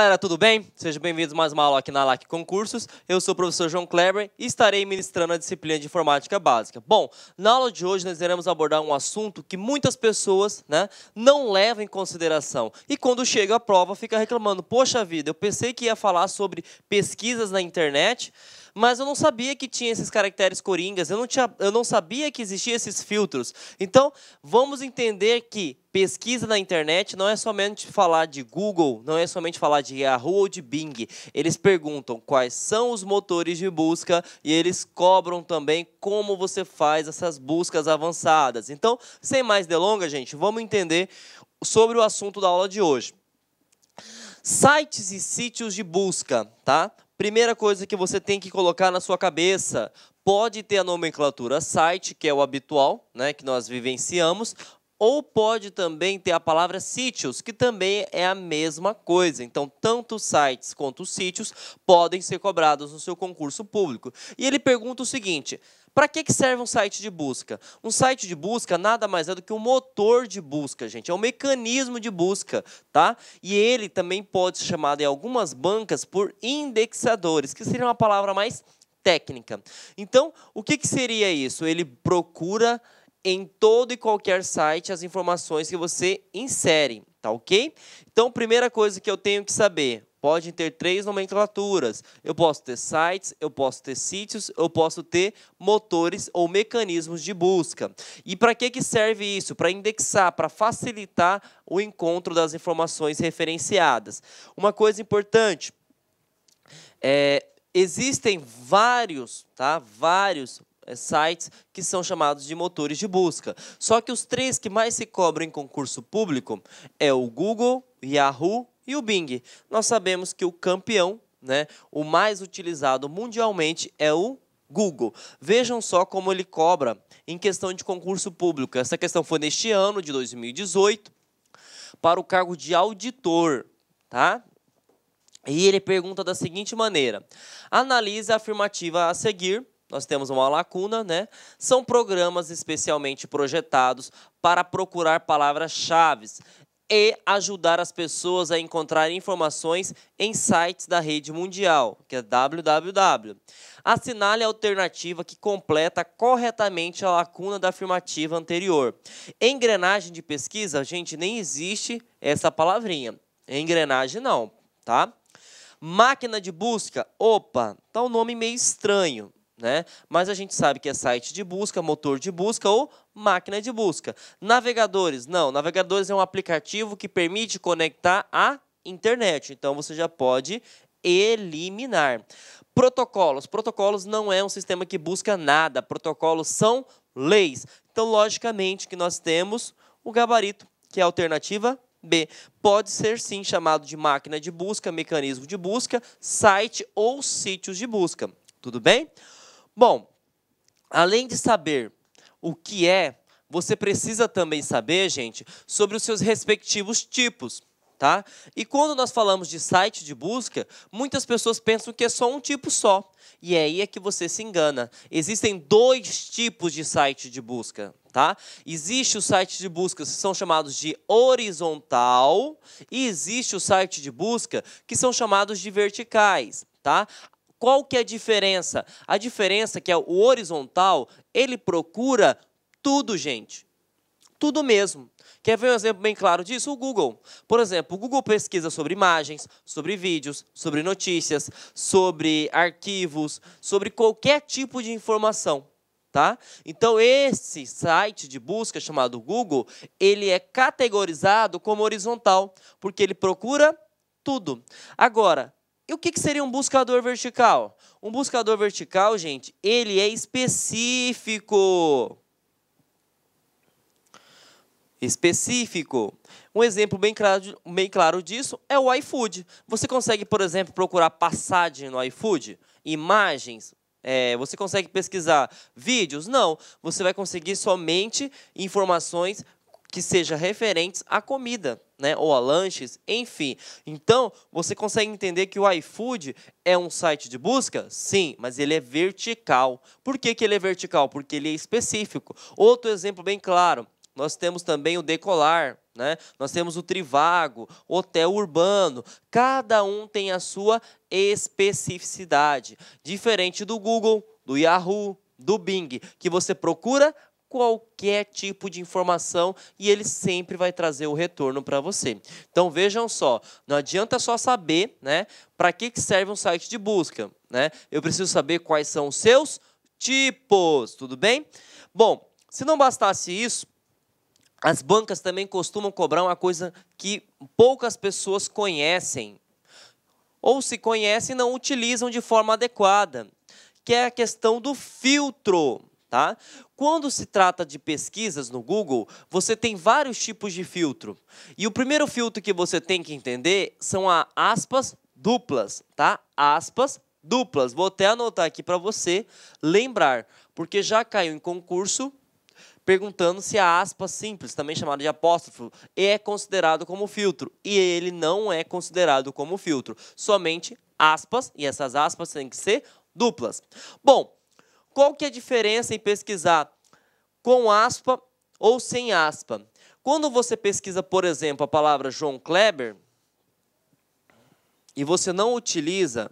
Galera, tudo bem? Sejam bem-vindos mais uma aula aqui na LAC Concursos. Eu sou o professor João Kleber e estarei ministrando a disciplina de informática básica. Bom, na aula de hoje nós iremos abordar um assunto que muitas pessoas né, não levam em consideração. E quando chega a prova fica reclamando, poxa vida, eu pensei que ia falar sobre pesquisas na internet, mas eu não sabia que tinha esses caracteres coringas, eu não, tinha, eu não sabia que existiam esses filtros. Então, vamos entender que pesquisa na internet não é somente falar de Google, não é somente falar de Yahoo ou de Bing. Eles perguntam quais são os motores de busca e eles cobram também como você faz essas buscas avançadas. Então, sem mais delongas, gente, vamos entender sobre o assunto da aula de hoje. Sites e sítios de busca, tá? Primeira coisa que você tem que colocar na sua cabeça, pode ter a nomenclatura site, que é o habitual, né, que nós vivenciamos, ou pode também ter a palavra sítios, que também é a mesma coisa. Então, tanto sites quanto sítios podem ser cobrados no seu concurso público. E ele pergunta o seguinte: para que, que serve um site de busca? Um site de busca nada mais é do que um motor de busca, gente. É um mecanismo de busca, tá? E ele também pode ser chamado em algumas bancas por indexadores, que seria uma palavra mais técnica. Então, o que, que seria isso? Ele procura em todo e qualquer site as informações que você insere, tá ok? Então, primeira coisa que eu tenho que saber, podem ter três nomenclaturas. Eu posso ter sites, eu posso ter sítios, eu posso ter motores ou mecanismos de busca. E para que, que serve isso? Para indexar, para facilitar o encontro das informações referenciadas. Uma coisa importante, é, existem vários, tá? Vários eh, sites que são chamados de motores de busca. Só que os três que mais se cobram em concurso público é o Google, Yahoo e o Bing. Nós sabemos que o campeão, né, o mais utilizado mundialmente é o Google. Vejam só como ele cobra em questão de concurso público. Essa questão foi neste ano de 2018 para o cargo de auditor, tá? E ele pergunta da seguinte maneira: analise a afirmativa a seguir nós temos uma lacuna, né? São programas especialmente projetados para procurar palavras-chave e ajudar as pessoas a encontrar informações em sites da rede mundial, que é www. Assinale a alternativa que completa corretamente a lacuna da afirmativa anterior. Engrenagem de pesquisa, gente, nem existe essa palavrinha. Engrenagem não, tá? Máquina de busca, opa, tá um nome meio estranho. Né? Mas a gente sabe que é site de busca, motor de busca ou máquina de busca. Navegadores, não. Navegadores é um aplicativo que permite conectar à internet. Então você já pode eliminar. Protocolos. Protocolos não é um sistema que busca nada. Protocolos são leis. Então, logicamente, que nós temos o gabarito, que é a alternativa B. Pode ser sim chamado de máquina de busca, mecanismo de busca, site ou sítios de busca. Tudo bem? Bom, além de saber o que é, você precisa também saber, gente, sobre os seus respectivos tipos. Tá? E quando nós falamos de site de busca, muitas pessoas pensam que é só um tipo só. E é aí é que você se engana. Existem dois tipos de site de busca, tá? Existe o site de busca que são chamados de horizontal e existe o site de busca que são chamados de verticais, tá? Qual que é a diferença? A diferença é que é o horizontal, ele procura tudo, gente. Tudo mesmo. Quer ver um exemplo bem claro disso? O Google. Por exemplo, o Google pesquisa sobre imagens, sobre vídeos, sobre notícias, sobre arquivos, sobre qualquer tipo de informação. Tá? Então, esse site de busca chamado Google, ele é categorizado como horizontal, porque ele procura tudo. Agora, e o que, seria um buscador vertical? Um buscador vertical, gente, ele é específico. Específico. Um exemplo bem claro, bem claro disso é o iFood. Você consegue, por exemplo, procurar passagem no iFood? Imagens? É, você consegue pesquisar vídeos? Não. Você vai conseguir somente informações que sejam referentes à comida né, ou a lanches, enfim. Então, você consegue entender que o iFood é um site de busca? Sim, mas ele é vertical. Por que, que ele é vertical? Porque ele é específico. Outro exemplo bem claro, nós temos também o Decolar, né? Nós temos o Trivago, Hotel Urbano, cada um tem a sua especificidade, diferente do Google, do Yahoo, do Bing, que você procura, qualquer tipo de informação e ele sempre vai trazer o retorno para você. Então vejam só, não adianta só saber, né, para que que serve um site de busca, né? Eu preciso saber quais são os seus tipos, tudo bem? Bom, se não bastasse isso, as bancas também costumam cobrar uma coisa que poucas pessoas conhecem ou se conhecem não utilizam de forma adequada, que é a questão do filtro. Tá? Quando se trata de pesquisas no Google, você tem vários tipos de filtro. E o primeiro filtro que você tem que entender são as aspas duplas, tá? Aspas duplas. Vou até anotar aqui para você lembrar, porque já caiu em concurso perguntando se a aspa simples, também chamada de apóstrofo, é considerado como filtro. E ele não é considerado como filtro. Somente aspas, e essas aspas têm que ser duplas. Bom, qual que é a diferença em pesquisar com aspa ou sem aspa? Quando você pesquisa, por exemplo, a palavra João Kleber e você não utiliza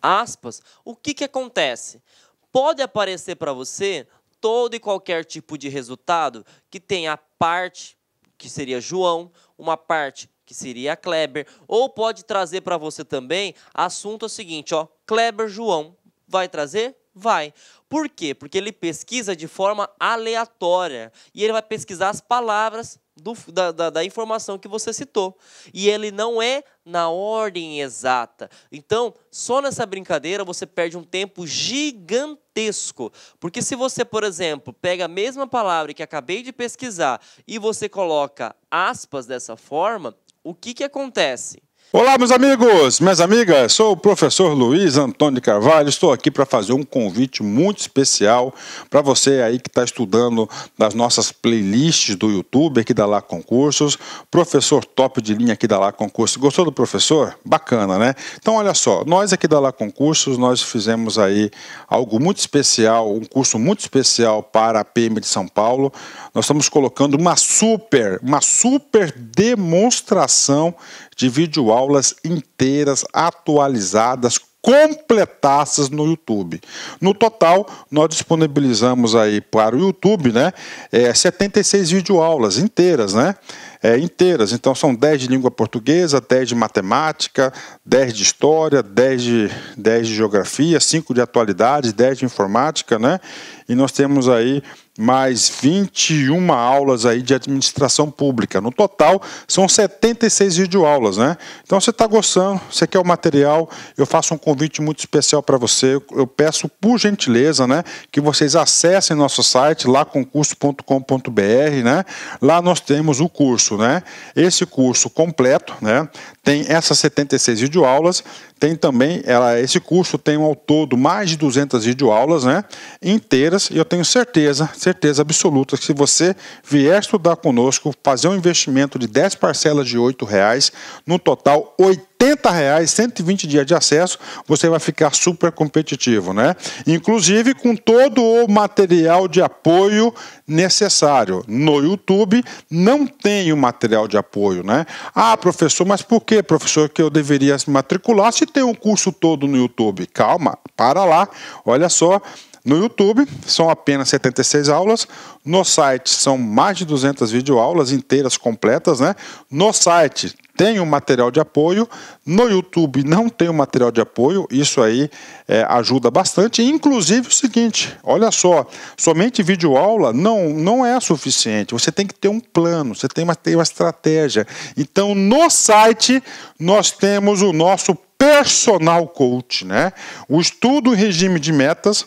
aspas, o que, que acontece? Pode aparecer para você todo e qualquer tipo de resultado que tenha a parte que seria João, uma parte que seria a Kleber, ou pode trazer para você também assunto é o seguinte, ó, Kleber João vai trazer Vai. Por quê? Porque ele pesquisa de forma aleatória e ele vai pesquisar as palavras do, da, da, da, informação que você citou. E ele não é na ordem exata. Então, só nessa brincadeira você perde um tempo gigantesco. Porque se você, por exemplo, pega a mesma palavra que acabei de pesquisar e você coloca aspas dessa forma, o que, que acontece? Olá, meus amigos, minhas amigas. Sou o professor Luiz Antônio de Carvalho. Estou aqui para fazer um convite muito especial para você aí que está estudando nas nossas playlists do YouTube aqui da Lá Concursos. Professor top de linha aqui da Lá Concursos. Gostou do professor? Bacana, né? Então, olha só, nós aqui da Lá Concursos, nós fizemos aí algo muito especial, um curso muito especial para a PM de São Paulo. Nós estamos colocando uma super, uma super demonstração de videoaulas inteiras atualizadas, completassas no YouTube. No total, nós disponibilizamos aí para o YouTube, né, é, 76 videoaulas inteiras, né, é, inteiras. Então são 10 de língua portuguesa, 10 de matemática, 10 de história, 10 de, 10 de geografia, 5 de atualidade, 10 de informática, né, e nós temos aí mais 21 aulas aí de administração pública. No total, são 76 videoaulas, né? Então, você está gostando, você quer o material, eu faço um convite muito especial para você. Eu peço, por gentileza, né, que vocês acessem nosso site, lá concurso.com.br, né? Lá nós temos o curso, né? Esse curso completo, né? Tem essas 76 videoaulas, tem também, ela, esse curso tem ao todo mais de 200 videoaulas, né, inteiras, e eu tenho certeza, certeza absoluta, que se você vier estudar conosco, fazer um investimento de 10 parcelas de R$ reais, no total 80 70 reais, 120 dias de acesso, você vai ficar super competitivo, né? Inclusive com todo o material de apoio necessário. No YouTube não tem o material de apoio, né? Ah, professor, mas por que, professor, que eu deveria se matricular se tem um curso todo no YouTube? Calma, para lá. Olha só, no YouTube são apenas 76 aulas, no site são mais de 200 videoaulas inteiras completas, né? No site tem o um material de apoio, no YouTube não tem o um material de apoio, isso aí é, ajuda bastante. Inclusive o seguinte, olha só, somente videoaula não, não é suficiente, você tem que ter um plano, você tem uma, tem uma estratégia. Então no site nós temos o nosso personal coach, né? O estudo em regime de metas,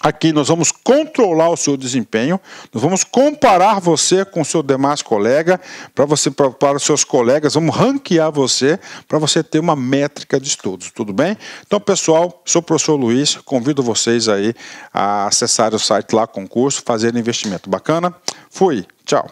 Aqui nós vamos controlar o seu desempenho, nós vamos comparar você com o seu demais colega, para você para os seus colegas, vamos ranquear você para você ter uma métrica de estudos, tudo bem? Então, pessoal, sou o professor Luiz, convido vocês aí a acessar o site lá concurso, fazer investimento bacana. Fui, tchau.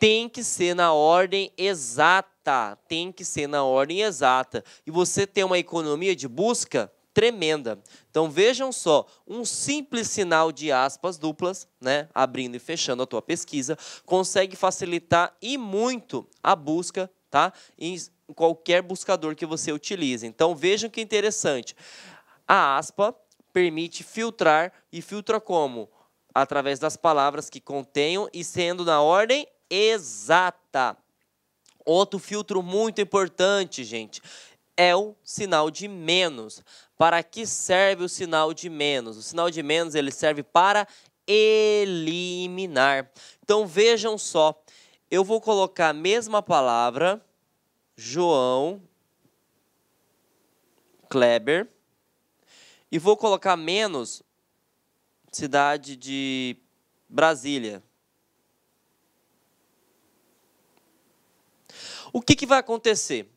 tem que ser na ordem exata. Tem que ser na ordem exata. E você tem uma economia de busca tremenda. Então vejam só, um simples sinal de aspas duplas, né, abrindo e fechando a tua pesquisa, consegue facilitar e muito a busca, tá? Em qualquer buscador que você utilize. Então vejam que interessante. A aspa permite filtrar e filtra como? Através das palavras que contenham e sendo na ordem exata. Outro filtro muito importante, gente, é o sinal de menos. Para que serve o sinal de menos? O sinal de menos ele serve para eliminar. Então vejam só, eu vou colocar a mesma palavra João Kleber e vou colocar menos cidade de Brasília. O que, que vai acontecer?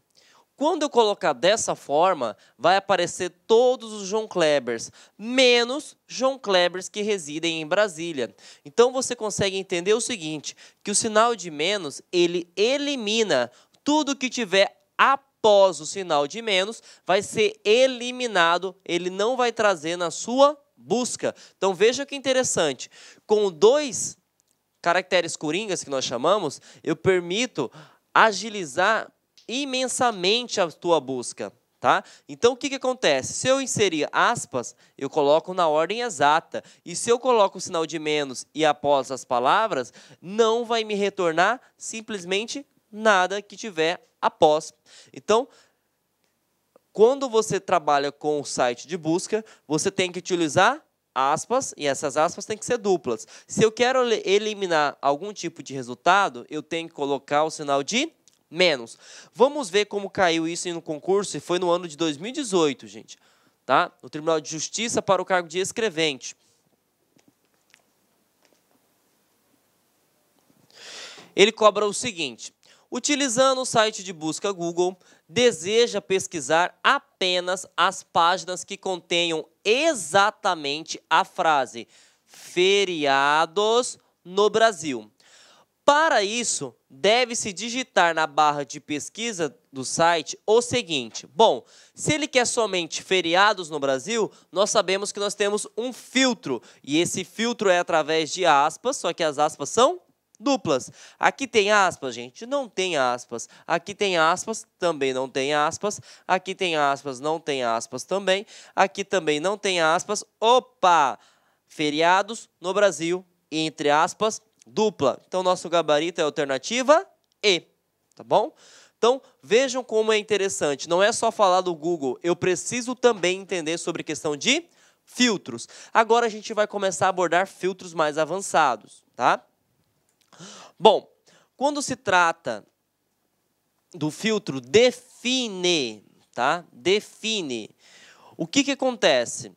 Quando eu colocar dessa forma, vai aparecer todos os João Klebers, menos João Klebers que residem em Brasília. Então você consegue entender o seguinte, que o sinal de menos, ele elimina tudo que tiver após o sinal de menos, vai ser eliminado, ele não vai trazer na sua busca. Então veja que interessante, com dois caracteres coringas que nós chamamos, eu permito agilizar imensamente a tua busca. Tá? Então, o que, que acontece? Se eu inserir aspas, eu coloco na ordem exata. E se eu coloco o sinal de menos e após as palavras, não vai me retornar simplesmente nada que tiver após. Então, quando você trabalha com o site de busca, você tem que utilizar aspas, e essas aspas têm que ser duplas. Se eu quero eliminar algum tipo de resultado, eu tenho que colocar o sinal de menos. Vamos ver como caiu isso no concurso, e foi no ano de 2018, gente. Tá? No Tribunal de Justiça para o cargo de escrevente. Ele cobra o seguinte: utilizando o site de busca Google, deseja pesquisar apenas as páginas que contenham exatamente a frase feriados no Brasil. Para isso, deve-se digitar na barra de pesquisa do site o seguinte: bom, se ele quer somente feriados no Brasil, nós sabemos que nós temos um filtro e esse filtro é através de aspas, só que as aspas são duplas. Aqui tem aspas, gente, não tem aspas. Aqui tem aspas, também não tem aspas. Aqui tem aspas, não tem aspas também. Aqui também não tem aspas. Opa! Feriados no Brasil, entre aspas, dupla. Então, nosso gabarito é alternativa E, tá bom? Então, vejam como é interessante. Não é só falar do Google, eu preciso também entender sobre questão de filtros. Agora a gente vai começar a abordar filtros mais avançados, tá? Bom, quando se trata do filtro define, tá? Define. O que, que acontece?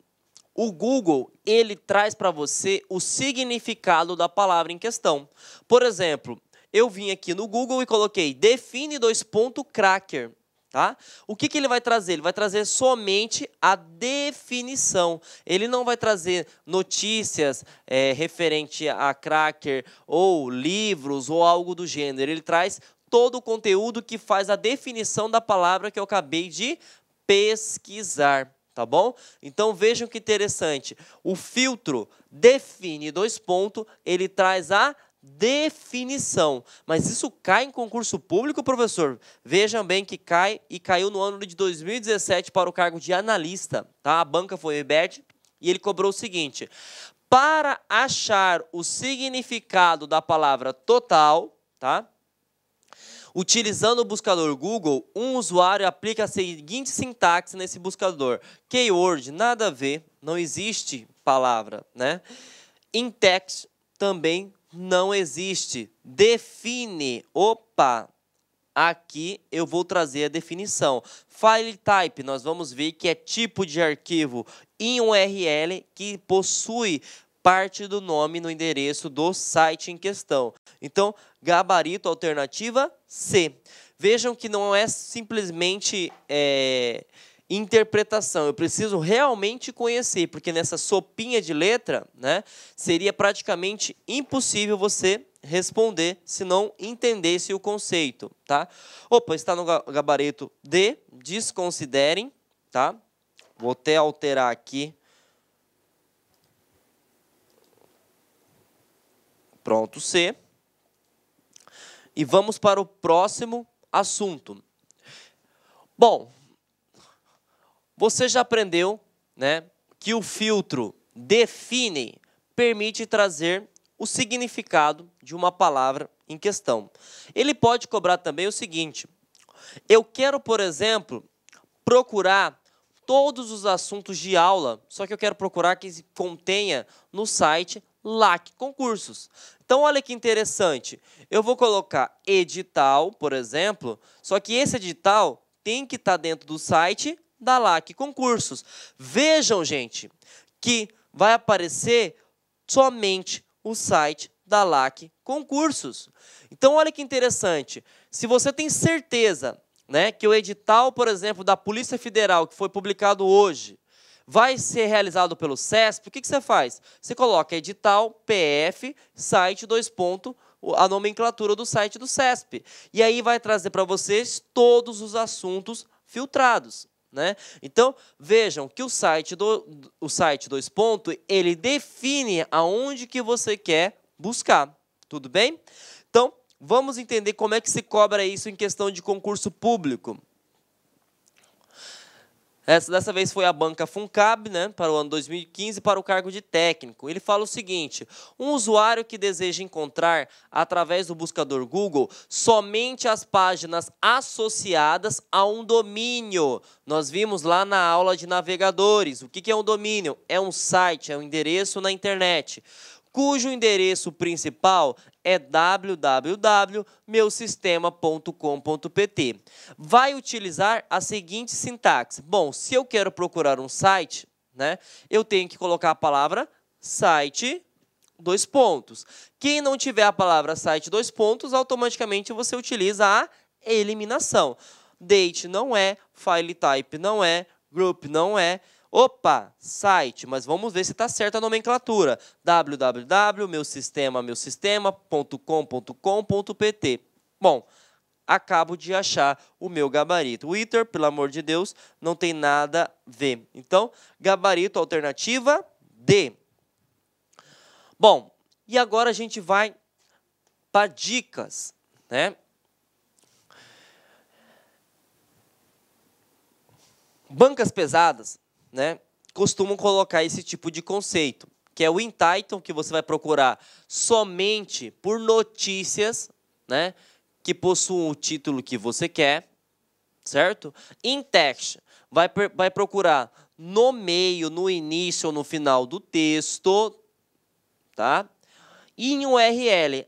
O Google, ele traz para você o significado da palavra em questão. Por exemplo, eu vim aqui no Google e coloquei define dois ponto cracker. Tá? O que, que ele vai trazer? Ele vai trazer somente a definição. Ele não vai trazer notícias é, referente a cracker ou livros ou algo do gênero. Ele traz todo o conteúdo que faz a definição da palavra que eu acabei de pesquisar. Tá bom? Então vejam que interessante. O filtro define dois pontos, ele traz a definição. Mas isso cai em concurso público, professor? Vejam bem que cai e caiu no ano de 2017 para o cargo de analista. Tá? A banca foi o e ele cobrou o seguinte: para achar o significado da palavra total, tá? Utilizando o buscador Google, um usuário aplica a seguinte sintaxe nesse buscador: keyword, nada a ver, não existe palavra, né? In text também não existe. Define. Opa! Aqui eu vou trazer a definição. File type, nós vamos ver que é tipo de arquivo em URL que possui parte do nome no endereço do site em questão. Então, gabarito alternativa C. Vejam que não é simplesmente é, interpretação. Eu preciso realmente conhecer, porque nessa sopinha de letra, né, seria praticamente impossível você responder se não entendesse o conceito, tá? Opa, está no gabarito D, desconsiderem, tá? Vou até alterar aqui. Pronto, C. E vamos para o próximo assunto. Bom, você já aprendeu né, que o filtro define permite trazer o significado de uma palavra em questão. Ele pode cobrar também o seguinte: eu quero, por exemplo, procurar todos os assuntos de aula, só que eu quero procurar que contenha no site LAC Concursos. Então, olha que interessante. Eu vou colocar edital, por exemplo, só que esse edital tem que estar tá dentro do site da LAC Concursos. Vejam, gente, que vai aparecer somente o site da LAC Concursos. Então, olha que interessante. Se você tem certeza né, que o edital, por exemplo, da Polícia Federal, que foi publicado hoje, vai ser realizado pelo CESP, o que, que você faz? Você coloca edital, PF, site, dois a nomenclatura do site do CESP. E aí vai trazer para vocês todos os assuntos filtrados. Né? Então, vejam que o site, do, o site dois ponto ele define aonde que você quer buscar, tudo bem? Então, vamos entender como é que se cobra isso em questão de concurso público. Essa dessa vez foi a banca Funcab, né, para o ano 2015, para o cargo de técnico. Ele fala o seguinte: um usuário que deseja encontrar através do buscador Google somente as páginas associadas a um domínio. Nós vimos lá na aula de navegadores. O que é um domínio? É um site, é um endereço na internet cujo endereço principal é www.meusistema.com.pt. Vai utilizar a seguinte sintaxe. Bom, se eu quero procurar um site, né, eu tenho que colocar a palavra site dois pontos. Quem não tiver a palavra site dois pontos, automaticamente você utiliza a eliminação. Date não é, file type não é, group não é, Opa, site, mas vamos ver se está certa a nomenclatura. www, meu sistema, Bom, acabo de achar o meu gabarito. O ITER, pelo amor de Deus, não tem nada a ver. Então, gabarito alternativa D. Bom, e agora a gente vai para dicas, né? Bancas pesadas né, costumam colocar esse tipo de conceito, que é o entitle, que você vai procurar somente por notícias, né, que possuam o título que você quer, certo? text vai, vai procurar no meio, no início ou no final do texto, tá? E em URL,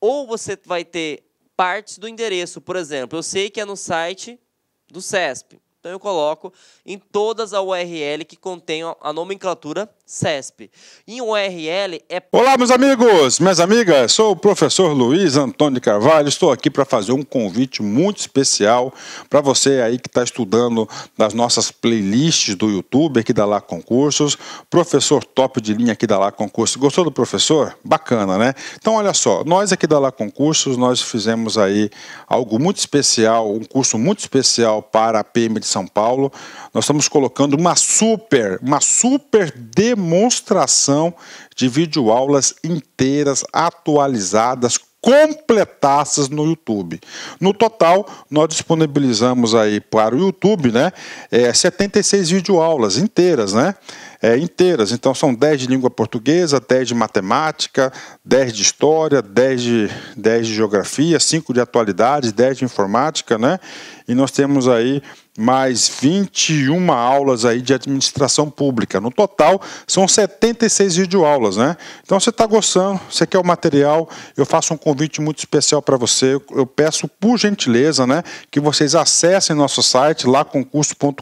ou você vai ter partes do endereço, por exemplo, eu sei que é no site do CESP, então eu coloco em todas a URL que contenham a nomenclatura CESP. Em URL é. Olá, meus amigos, minhas amigas, sou o professor Luiz Antônio Carvalho. Estou aqui para fazer um convite muito especial para você aí que está estudando nas nossas playlists do YouTube aqui da Lá Concursos. Professor top de linha aqui da Lá Concursos. Gostou do professor? Bacana, né? Então, olha só, nós aqui da Lá Concursos, nós fizemos aí algo muito especial, um curso muito especial para a PM de São Paulo. Nós estamos colocando uma super, uma super de demonstração de videoaulas inteiras atualizadas completassas no YouTube. No total, nós disponibilizamos aí para o YouTube, né, é, 76 videoaulas inteiras, né, é, inteiras. Então são 10 de língua portuguesa, 10 de matemática, 10 de história, 10 de, 10 de geografia, 5 de atualidade, 10 de informática, né, e nós temos aí mais 21 aulas aí de administração pública. No total, são 76 videoaulas, né? Então, você está gostando, você quer o material, eu faço um convite muito especial para você. Eu peço, por gentileza, né, que vocês acessem nosso site, lá concurso.com.br,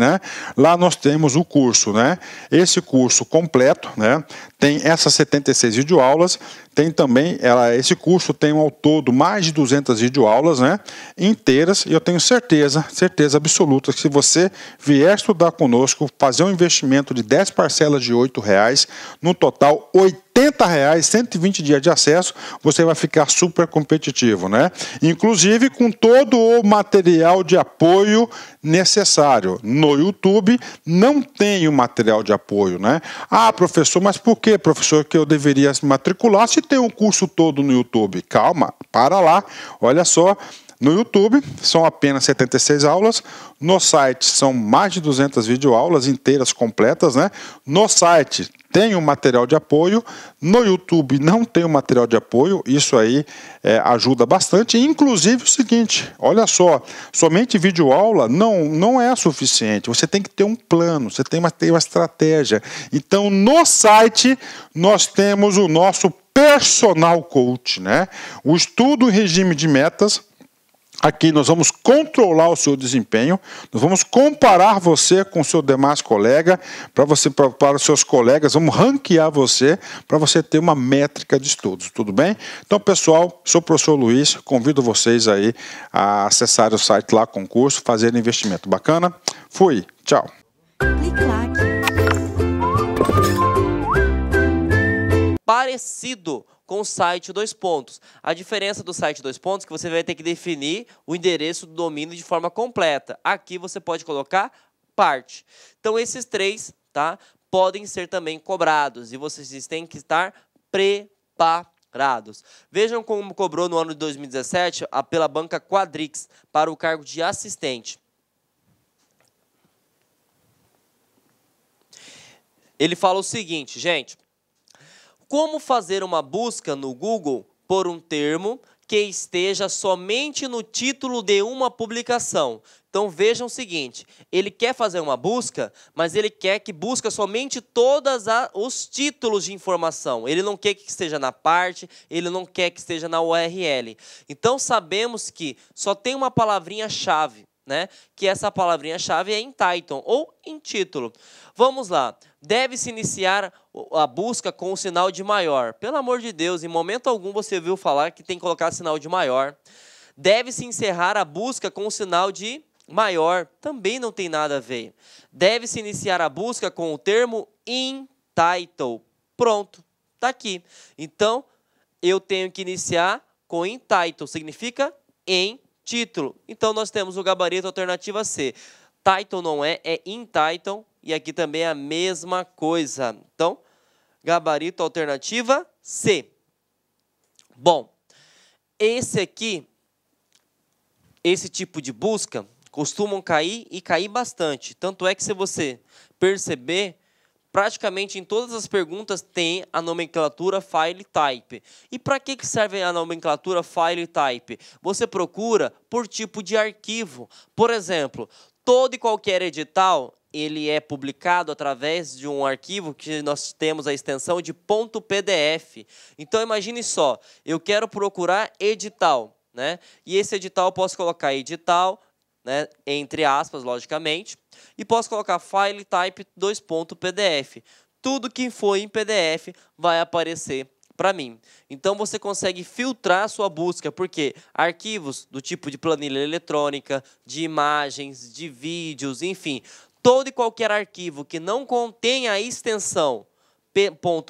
né? Lá nós temos o curso, né? Esse curso completo, né? Tem essas 76 videoaulas, tem também, ela, esse curso tem ao todo mais de 200 videoaulas né, inteiras e eu tenho certeza, certeza absoluta que se você vier estudar conosco, fazer um investimento de 10 parcelas de R$ reais, no total 80 80 reais, 120 dias de acesso, você vai ficar super competitivo, né? Inclusive com todo o material de apoio necessário. No YouTube não tem o material de apoio, né? Ah, professor, mas por que, professor, que eu deveria se matricular se tem um curso todo no YouTube? Calma, para lá. Olha só, no YouTube são apenas 76 aulas, no site são mais de 200 videoaulas inteiras completas, né? No site tem o um material de apoio, no YouTube não tem o um material de apoio, isso aí é, ajuda bastante. Inclusive o seguinte, olha só, somente videoaula não, não é suficiente, você tem que ter um plano, você tem uma, tem uma estratégia. Então no site nós temos o nosso personal coach, né? O estudo regime de metas, Aqui nós vamos controlar o seu desempenho, nós vamos comparar você com o seu demais colega, para você pra, para os seus colegas, vamos ranquear você para você ter uma métrica de estudos, tudo bem? Então, pessoal, sou o professor Luiz, convido vocês aí a acessar o site lá concurso, fazer investimento bacana. Fui, tchau. Parecido com o site dois pontos. A diferença do site dois pontos é que você vai ter que definir o endereço do domínio de forma completa. Aqui você pode colocar parte. Então esses três, tá? Podem ser também cobrados e vocês têm que estar preparados. Vejam como cobrou no ano de 2017 a, pela banca Quadrix para o cargo de assistente. Ele fala o seguinte, gente, como fazer uma busca no Google por um termo que esteja somente no título de uma publicação. Então vejam o seguinte: ele quer fazer uma busca, mas ele quer que busca somente todos os títulos de informação. Ele não quer que esteja na parte, ele não quer que esteja na URL. Então sabemos que só tem uma palavrinha-chave né? Que essa palavrinha-chave é em Titan ou em título. Vamos lá. Deve-se iniciar a busca com o sinal de maior. Pelo amor de Deus, em momento algum você viu falar que tem que colocar sinal de maior. Deve-se encerrar a busca com o sinal de maior. Também não tem nada a ver. Deve-se iniciar a busca com o termo in title. Pronto, tá aqui. Então, eu tenho que iniciar com in title, significa em título. Então nós temos o gabarito alternativa C. Title não é, é in title. E aqui também é a mesma coisa. Então, gabarito alternativa C. Bom, esse aqui, esse tipo de busca, costumam cair e cair bastante. Tanto é que se você perceber, praticamente em todas as perguntas tem a nomenclatura file type. E para que, que serve a nomenclatura file type? Você procura por tipo de arquivo. Por exemplo, todo e qualquer edital ele é publicado através de um arquivo que nós temos a extensão de .pdf. Então imagine só, eu quero procurar edital, né? E esse edital eu posso colocar edital, né, entre aspas, logicamente, e posso colocar file type 2.pdf. Tudo que for em PDF vai aparecer para mim. Então você consegue filtrar sua busca, porque arquivos do tipo de planilha eletrônica, de imagens, de vídeos, enfim, todo e qualquer arquivo que não contenha a extensão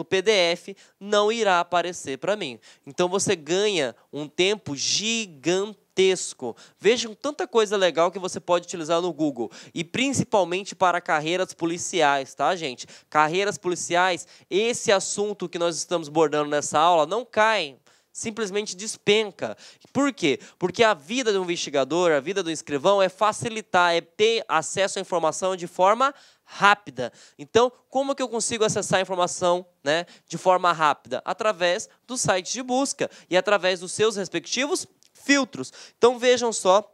.pdf não irá aparecer para mim. Então você ganha um tempo gigantesco gigantesco. Vejam tanta coisa legal que você pode utilizar no Google. E principalmente para carreiras policiais, tá, gente? Carreiras policiais, esse assunto que nós estamos abordando nessa aula não cai simplesmente despenca. Por quê? Porque a vida de um investigador, a vida do escrivão é facilitar, é ter acesso à informação de forma rápida. Então, como que eu consigo acessar a informação né, de forma rápida? Através do site de busca e através dos seus respectivos filtros. Então vejam só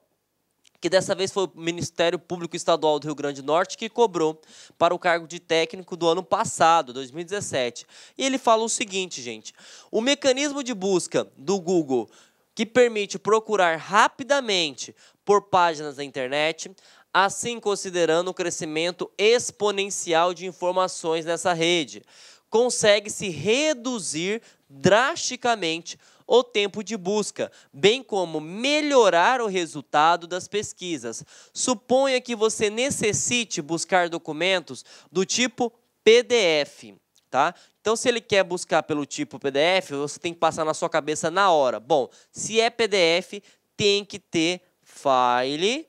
que dessa vez foi o Ministério Público Estadual do Rio Grande do Norte que cobrou para o cargo de técnico do ano passado, 2017. E ele fala o seguinte, gente: o mecanismo de busca do Google que permite procurar rapidamente por páginas da internet, assim considerando o crescimento exponencial de informações nessa rede, consegue se reduzir drasticamente o tempo de busca, bem como melhorar o resultado das pesquisas. Suponha que você necessite buscar documentos do tipo PDF, tá? Então, se ele quer buscar pelo tipo PDF, você tem que passar na sua cabeça na hora. Bom, se é PDF, tem que ter file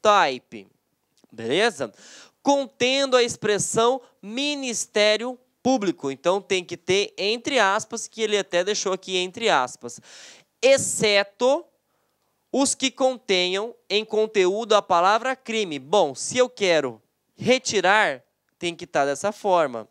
type, beleza? Contendo a expressão Ministério público. Então tem que ter entre aspas, que ele até deixou aqui entre aspas, exceto os que contenham em conteúdo a palavra crime. Bom, se eu quero retirar, tem que estar dessa forma.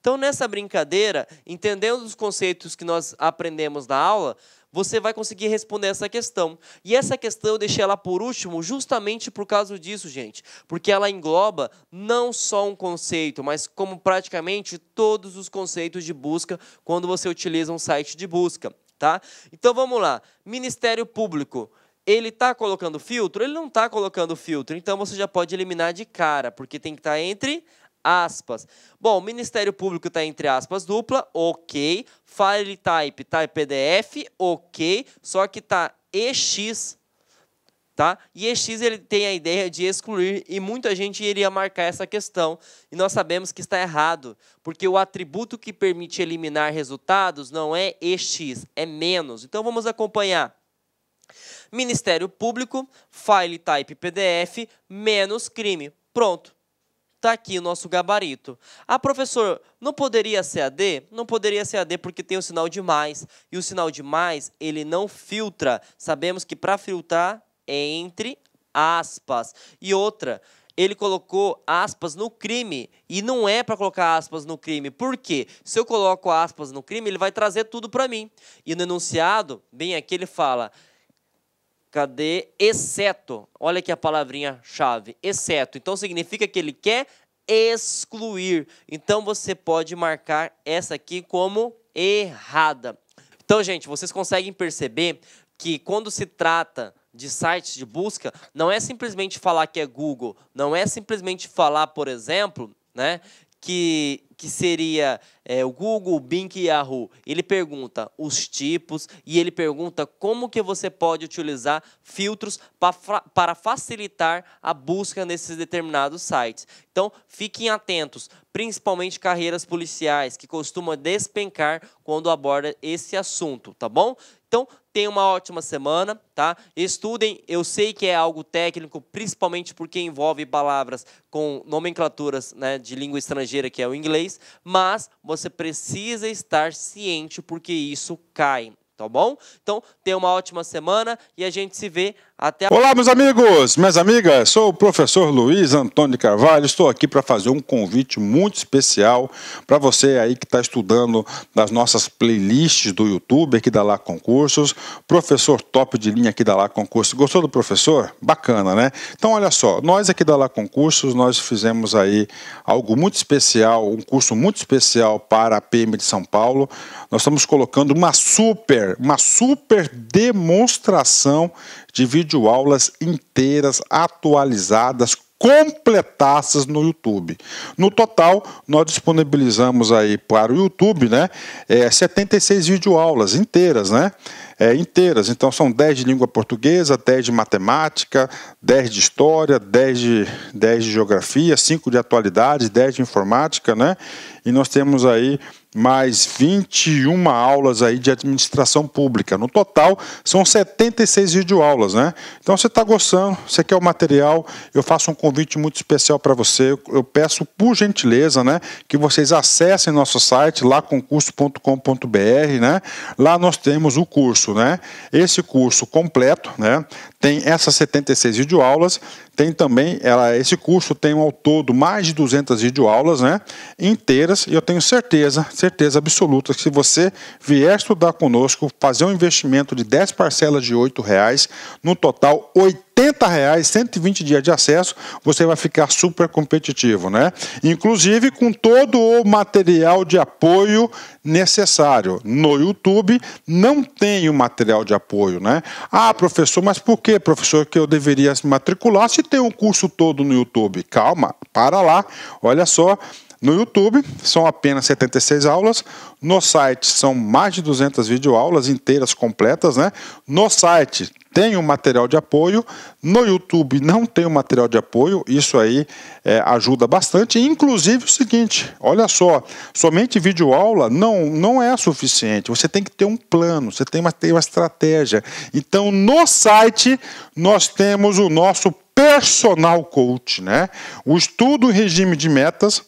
Então, nessa brincadeira, entendendo os conceitos que nós aprendemos na aula, você vai conseguir responder essa questão. E essa questão eu deixei ela por último justamente por causa disso, gente. Porque ela engloba não só um conceito, mas como praticamente todos os conceitos de busca quando você utiliza um site de busca. Tá? Então vamos lá. Ministério Público ele está colocando filtro? Ele não está colocando filtro. Então você já pode eliminar de cara, porque tem que estar tá entre aspas. Bom, o Ministério Público está entre aspas dupla, ok. File type tá PDF, ok. Só que tá EX, tá? E EX ele tem a ideia de excluir e muita gente iria marcar essa questão. E nós sabemos que está errado, porque o atributo que permite eliminar resultados não é EX, é menos. Então vamos acompanhar. Ministério Público, file type PDF, menos crime. Pronto. Está aqui o nosso gabarito. Ah, professor, não poderia ser a D? Não poderia ser a D porque tem o sinal de mais. E o sinal de mais, ele não filtra. Sabemos que para filtrar é entre aspas. E outra, ele colocou aspas no crime e não é para colocar aspas no crime. Por quê? Se eu coloco aspas no crime, ele vai trazer tudo para mim. E no enunciado, bem aqui ele fala: Cadê? Exceto. Olha aqui a palavrinha chave. Exceto. Então significa que ele quer excluir. Então você pode marcar essa aqui como errada. Então, gente, vocês conseguem perceber que quando se trata de sites de busca, não é simplesmente falar que é Google, não é simplesmente falar, por exemplo, né, que, que seria é, o Google, o Bing e Yahoo. Ele pergunta os tipos e ele pergunta como que você pode utilizar filtros pra, para facilitar a busca nesses determinados sites. Então, fiquem atentos, principalmente carreiras policiais, que costuma despencar quando aborda esse assunto, tá bom? Então, tenham uma ótima semana, tá? Estudem, eu sei que é algo técnico, principalmente porque envolve palavras com nomenclaturas né, de língua estrangeira, que é o inglês, mas você precisa estar ciente porque isso cai tá bom? Então, tenha uma ótima semana e a gente se vê até a... Olá, meus amigos, minhas amigas, sou o professor Luiz Antônio de Carvalho, estou aqui para fazer um convite muito especial para você aí que está estudando nas nossas playlists do YouTube aqui da Lá Concursos, professor top de linha aqui da Lá Concursos. Gostou do professor? Bacana, né? Então, olha só, nós aqui da Lá Concursos, nós fizemos aí algo muito especial, um curso muito especial para a PM de São Paulo. Nós estamos colocando uma super super, uma super demonstração de videoaulas inteiras atualizadas completassas no YouTube. No total, nós disponibilizamos aí para o YouTube, né, é, 76 videoaulas inteiras, né? é, inteiras. Então são 10 de língua portuguesa, 10 de matemática, 10 de história, 10 de, 10 de geografia, 5 de atualidade, 10 de informática, né? E nós temos aí mais 21 aulas aí de administração pública. No total, são 76 videoaulas, né? Então, você está gostando, você quer o material, eu faço um convite muito especial para você. Eu peço, por gentileza, né, que vocês acessem nosso site, lá concurso.com.br, né? Lá nós temos o curso curso, né? Esse curso completo, né? Tem essas 76 videoaulas, tem também, ela, esse curso tem ao todo mais de 200 videoaulas, né, inteiras, e eu tenho certeza, certeza absoluta, que se você vier estudar conosco, fazer um investimento de 10 parcelas de R$ reais, no total R$ reais, 120 dias de acesso, você vai ficar super competitivo, né? Inclusive com todo o material de apoio necessário. No YouTube não tem o material de apoio, né? Ah, professor, mas por que quê, professor, que eu deveria se matricular se tem um curso todo no YouTube? Calma, para lá. Olha só, no YouTube são apenas 76 aulas, no site são mais de 200 videoaulas inteiras completas, né? No site tem um material de apoio. No YouTube não tem um material de apoio, isso aí é, ajuda bastante. Inclusive o seguinte: olha só, somente vídeo aula não, não é suficiente. Você tem que ter um plano, você tem uma, tem uma estratégia. Então, no site, nós temos o nosso personal coach, né? O estudo em regime de metas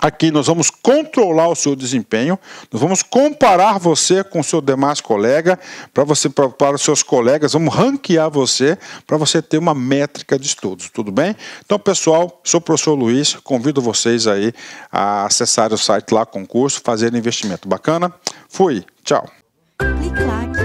Aqui nós vamos controlar o seu desempenho, nós vamos comparar você com o seu demais colega, para você para os seus colegas, vamos ranquear você para você ter uma métrica de estudos, tudo bem? Então, pessoal, sou o professor Luiz, convido vocês aí a acessar o site lá concurso, fazer investimento bacana. Fui, tchau. Clique lá.